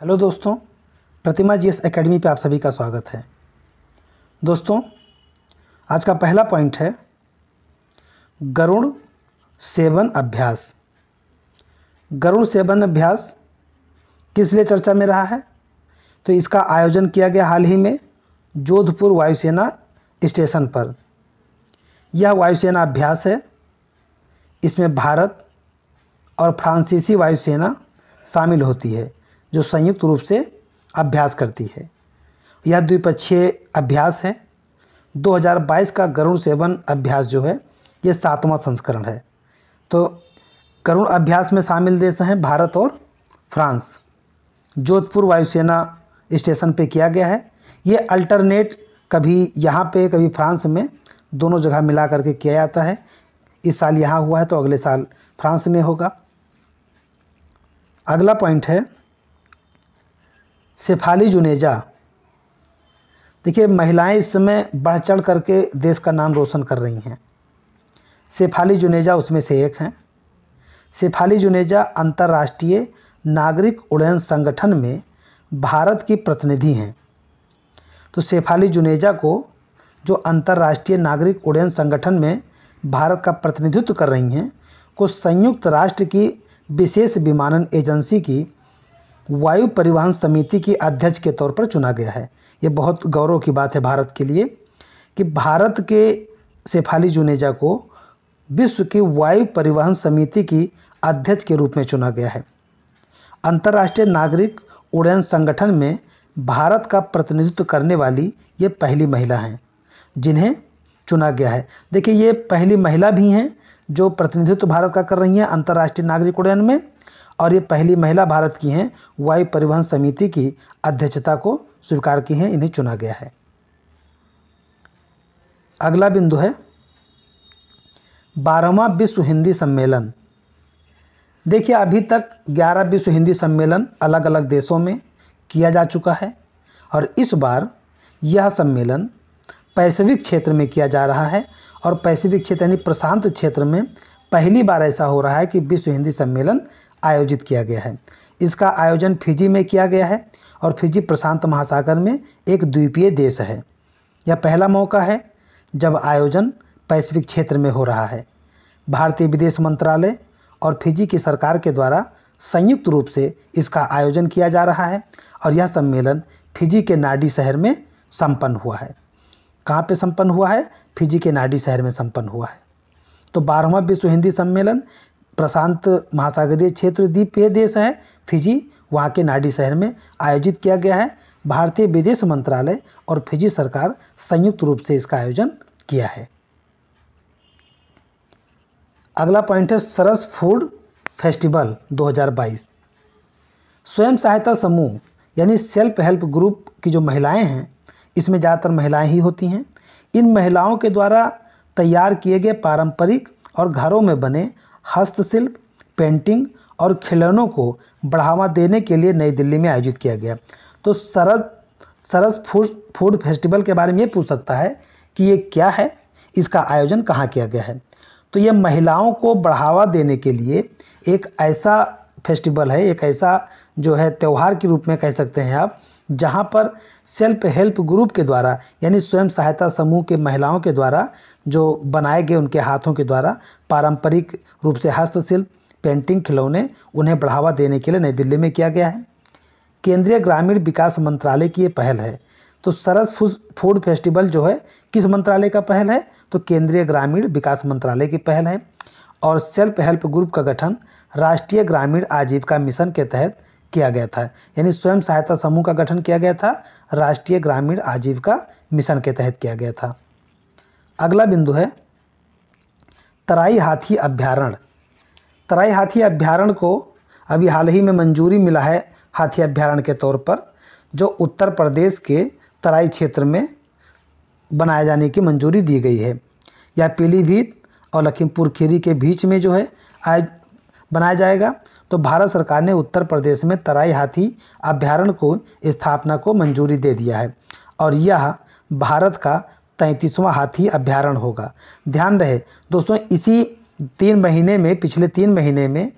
hello दोस्तों प्रतिमा GS academy पे आप सभी का स्वागत है दोस्तों आज का पहला पॉइंट है गरुण सेवन अभ्यास गरुण सेवन अभ्यास किस लिए चर्चा में रहा है तो इसका आयोजन किया गया हाल ही में जोधपुर वायुसेना स्टेशन पर यह वायुसेना अभ्यास है इसमें भारत और फ्रांसीसी वायुसेना शामिल होती है जो संयुक्त रूप से अभ्यास करती है यह द्विपक्षीय अभ्यास है 2022 का गरुण सेवन अभ्यास जो है ये सातवां संस्करण है तो गरुण अभ्यास में शामिल देश हैं भारत और फ्रांस जोधपुर वायुसेना स्टेशन पे किया गया है ये अल्टरनेट कभी यहाँ पे कभी फ्रांस में दोनों जगह मिला करके किया जाता है इस साल यहाँ हुआ है तो अगले साल फ्रांस में होगा अगला पॉइंट है सेफाली जुनेजा देखिए महिलाएं इस समय बढ़ चढ़ करके देश का नाम रोशन कर रही हैं सेफाली जुनेजा उसमें से एक हैं सेफाली जुनेजा अंतर्राष्ट्रीय नागरिक उड्डयन संगठन में भारत की प्रतिनिधि हैं तो सेफाली जुनेजा को जो अंतर्राष्ट्रीय नागरिक उडयन संगठन में भारत का प्रतिनिधित्व कर रही हैं को संयुक्त राष्ट्र की विशेष विमानन एजेंसी की वायु परिवहन समिति की अध्यक्ष के तौर पर चुना गया है ये बहुत गौरव की बात है भारत के लिए कि भारत के सेफाली जुनेजा को विश्व की वायु परिवहन समिति की अध्यक्ष के रूप में चुना गया है अंतर्राष्ट्रीय नागरिक उड़ान संगठन में भारत का प्रतिनिधित्व करने वाली ये पहली महिला हैं जिन्हें चुना गया है देखिए ये पहली महिला भी हैं जो प्रतिनिधित्व भारत का कर रही हैं अंतर्राष्ट्रीय नागरिक उड़यन में और ये पहली महिला भारत की हैं वायु परिवहन समिति की अध्यक्षता को स्वीकार की हैं इन्हें चुना गया है अगला बिंदु है बारहवा विश्व हिंदी सम्मेलन देखिए अभी तक ग्यारह विश्व हिंदी सम्मेलन अलग अलग देशों में किया जा चुका है और इस बार यह सम्मेलन पैसिफिक क्षेत्र में किया जा रहा है और पैसिफिक क्षेत्र यानी प्रशांत क्षेत्र में पहली बार ऐसा हो रहा है कि विश्व हिंदी सम्मेलन आयोजित किया गया है इसका आयोजन फिजी में किया गया है और फिजी प्रशांत महासागर में एक द्वीपीय देश है यह पहला मौका है जब आयोजन पैसिफिक क्षेत्र में हो रहा है भारतीय विदेश मंत्रालय और फिजी की सरकार के द्वारा संयुक्त रूप से इसका आयोजन किया जा रहा है और यह सम्मेलन फिजी के नाडी शहर में संपन्न हुआ है कहाँ पे संपन्न हुआ है फिजी के नाडी शहर में संपन्न हुआ है तो बारहवा विश्व हिंदी सम्मेलन प्रशांत महासागरीय क्षेत्र द्वीप ये देश है फिजी वहाँ के नाडी शहर में आयोजित किया गया है भारतीय विदेश मंत्रालय और फिजी सरकार संयुक्त रूप से इसका आयोजन किया है अगला पॉइंट है सरस फूड फेस्टिवल 2022 स्वयं सहायता समूह यानी सेल्फ हेल्प ग्रुप की जो महिलाएं हैं इसमें ज़्यादातर महिलाएं ही होती हैं इन महिलाओं के द्वारा तैयार किए गए पारंपरिक और घरों में बने हस्तशिल्प पेंटिंग और खिलौनों को बढ़ावा देने के लिए नई दिल्ली में आयोजित किया गया तो सरद सरस फूड फूड फेस्टिवल के बारे में ये पूछ सकता है कि ये क्या है इसका आयोजन कहाँ किया गया है तो ये महिलाओं को बढ़ावा देने के लिए एक ऐसा फेस्टिवल है एक ऐसा जो है त्यौहार के रूप में कह सकते हैं आप जहाँ पर सेल्फ हेल्प ग्रुप के द्वारा यानी स्वयं सहायता समूह के महिलाओं के द्वारा जो बनाए गए उनके हाथों के द्वारा पारंपरिक रूप से हस्तशिल्प पेंटिंग खिलौने उन्हें बढ़ावा देने के लिए नई दिल्ली में किया गया है केंद्रीय ग्रामीण विकास मंत्रालय की ये पहल है तो सरस फूड फेस्टिवल जो है किस मंत्रालय का पहल है तो केंद्रीय ग्रामीण विकास मंत्रालय की पहल है और सेल्फ हेल्प ग्रुप का गठन राष्ट्रीय ग्रामीण आजीविका मिशन के तहत किया गया था यानी स्वयं सहायता समूह का गठन किया गया था राष्ट्रीय ग्रामीण आजीविका मिशन के तहत किया गया था अगला बिंदु है तराई हाथी अभ्यारण्य तराई हाथी अभ्यारण्य को अभी हाल ही में मंजूरी मिला है हाथी अभ्यारण्य के तौर पर जो उत्तर प्रदेश के तराई क्षेत्र में बनाए जाने की मंजूरी दी गई है यह पीलीभीत और लखीमपुर खीरी के बीच में जो है आज बनाया जाएगा तो भारत सरकार ने उत्तर प्रदेश में तराई हाथी अभ्यारण्य को स्थापना को मंजूरी दे दिया है और यह भारत का तैंतीसवां हाथी अभ्यारण्य होगा ध्यान रहे दोस्तों इसी तीन महीने में पिछले तीन महीने में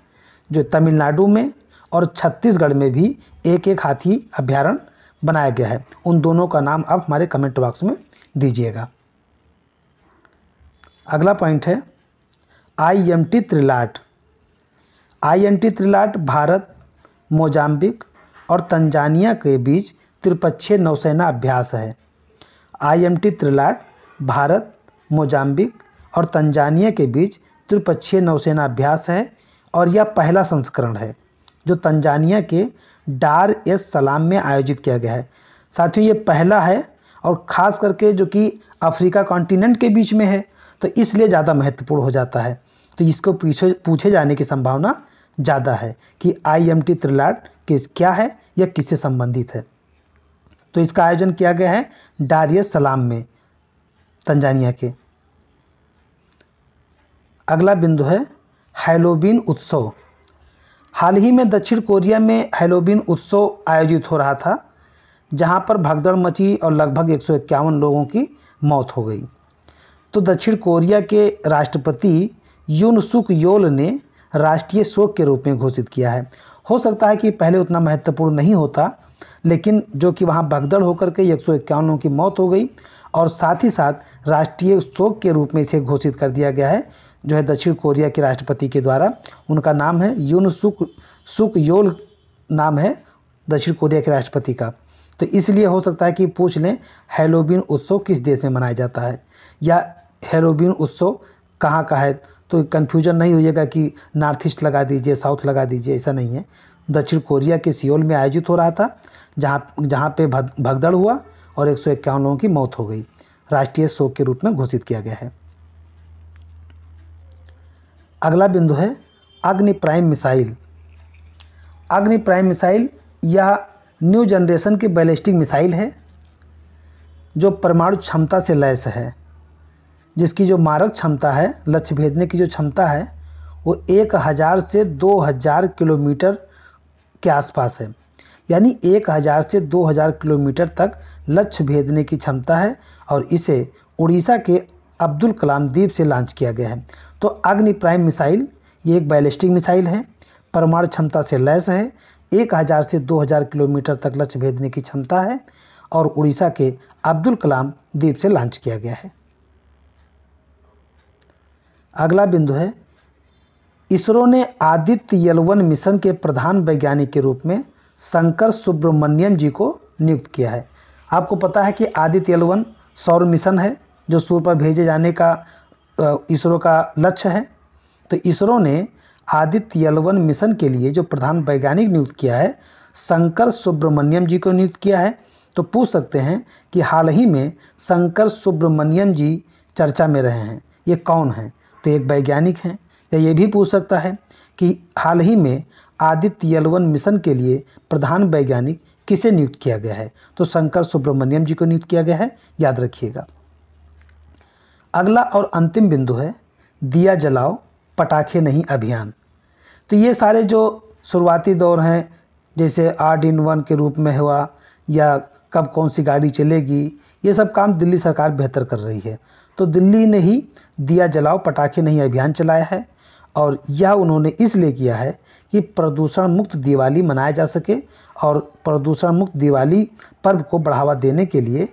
जो तमिलनाडु में और छत्तीसगढ़ में भी एक एक हाथी अभ्यारण्य बनाया गया है उन दोनों का नाम आप हमारे कमेंट बॉक्स में दीजिएगा अगला पॉइंट है I M T Trilat INT Trilat Bharat Mozambique और तंजानिया के बीच त्रिपक्षीय नौसेना अभ्यास है आईएमटी त्रिलाट भारत मोजाम्बिक और तंजानिया के बीच त्रिपक्षीय नौसेना अभ्यास है और यह पहला संस्करण है जो तंजानिया के डार एस सलाम में आयोजित किया गया है साथियों ये पहला है और ख़ास करके जो कि अफ्रीका कॉन्टिनेंट के बीच में है तो इसलिए ज़्यादा महत्वपूर्ण हो जाता है तो इसको पूछे पूछे जाने की संभावना ज़्यादा है कि आई एम टी त्रिलाट किस क्या है या किससे संबंधित है तो इसका आयोजन किया गया है डारिय सलाम में तंजानिया के अगला बिंदु है हेलोबिन उत्सव हाल ही में दक्षिण कोरिया में हेलोबिन उत्सव आयोजित हो रहा था जहां पर भगदड़ मची और लगभग एक लोगों की मौत हो गई तो दक्षिण कोरिया के राष्ट्रपति यूनसुक योल ने राष्ट्रीय शोक के रूप में घोषित किया है हो सकता है कि पहले उतना महत्वपूर्ण नहीं होता लेकिन जो कि वहाँ भगदड़ होकर के एक सौ इक्यावन की मौत हो गई और साथ ही साथ राष्ट्रीय शोक के रूप में इसे घोषित कर दिया गया है जो है दक्षिण कोरिया के राष्ट्रपति के द्वारा उनका नाम है यून सुक सुक योल नाम है दक्षिण कोरिया के राष्ट्रपति का तो इसलिए हो सकता है कि पूछ लें हेलोबिन उत्सव किस देश में मनाया जाता है या हेलोबिन उत्सव कहाँ का है तो कन्फ्यूजन नहीं होएगा कि नॉर्थ ईस्ट लगा दीजिए साउथ लगा दीजिए ऐसा नहीं है दक्षिण कोरिया के सियोल में आयोजित हो रहा था जहाँ जहाँ पे भगदड़ हुआ और एक लोगों की मौत हो गई राष्ट्रीय शोक के रूप में घोषित किया गया है अगला बिंदु है Agni prime missile Agni prime missile यह न्यू जनरेशन की बैलिस्टिक मिसाइल है जो परमाणु क्षमता से लैस है जिसकी जो मारक क्षमता है लक्ष्य भेदने की जो क्षमता है वो एक हज़ार से दो हज़ार किलोमीटर के आसपास है यानी एक हज़ार से दो हज़ार किलोमीटर तक लक्ष्य भेदने की क्षमता है और इसे उड़ीसा के अब्दुल कलाम द्वीप से लॉन्च किया गया है तो अग्नि प्राइम मिसाइल ये एक बैलिस्टिक मिसाइल है परमाणु क्षमता से लैस है एक हज़ार से दो हज़ार किलोमीटर तक लक्ष्य भेदने की क्षमता है और उड़ीसा के अब्दुल कलाम द्वीप से लॉन्च किया गया है अगला बिंदु है इसरो ने आदित्य यलवन मिशन के प्रधान वैज्ञानिक के रूप में शंकर सुब्रमण्यम जी को नियुक्त किया है आपको पता है कि आदित्य यलवन सौर मिशन है जो सूर्य पर भेजे जाने का इसरो का लक्ष्य है तो इसरो ने आदित्य यलवन मिशन के लिए जो प्रधान वैज्ञानिक नियुक्त किया है शंकर सुब्रमण्यम जी को नियुक्त किया है तो पूछ सकते हैं कि हाल ही में शंकर सुब्रमण्यम जी चर्चा में रहे हैं ये कौन है तो एक वैज्ञानिक हैं या ये भी पूछ सकता है कि हाल ही में आदित्य यलवन मिशन के लिए प्रधान वैज्ञानिक किसे नियुक्त किया गया है तो शंकर सुब्रमण्यम जी को नियुक्त किया गया है याद रखिएगा अगला और अंतिम बिंदु है दिया जलाओ पटाखे नहीं अभियान तो ये सारे जो शुरुआती दौर हैं जैसे आर्ट इन वन के रूप में हुआ या कब कौन सी गाड़ी चलेगी ये सब काम दिल्ली सरकार बेहतर कर रही है तो दिल्ली ने ही दिया जलाओ पटाखे नहीं अभियान चलाया है और यह उन्होंने इसलिए किया है कि प्रदूषण मुक्त दिवाली मनाया जा सके और प्रदूषण मुक्त दिवाली पर्व को बढ़ावा देने के लिए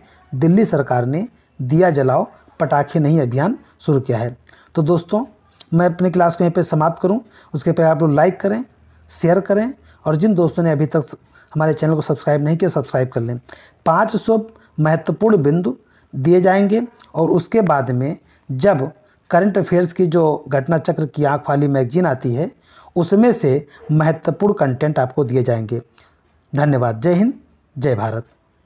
दिल्ली सरकार ने दिया जलाओ पटाखे नहीं अभियान शुरू किया है तो दोस्तों मैं अपने क्लास को यहाँ पे समाप्त करूँ उसके पहले आप लोग लाइक करें शेयर करें और जिन दोस्तों ने अभी तक हमारे चैनल को सब्सक्राइब नहीं किया सब्सक्राइब कर लें पाँच महत्वपूर्ण बिंदु दिए जाएंगे और उसके बाद में जब करंट अफेयर्स की जो घटना चक्र की आँख वाली मैगजीन आती है उसमें से महत्वपूर्ण कंटेंट आपको दिए जाएंगे धन्यवाद जय हिंद जय भारत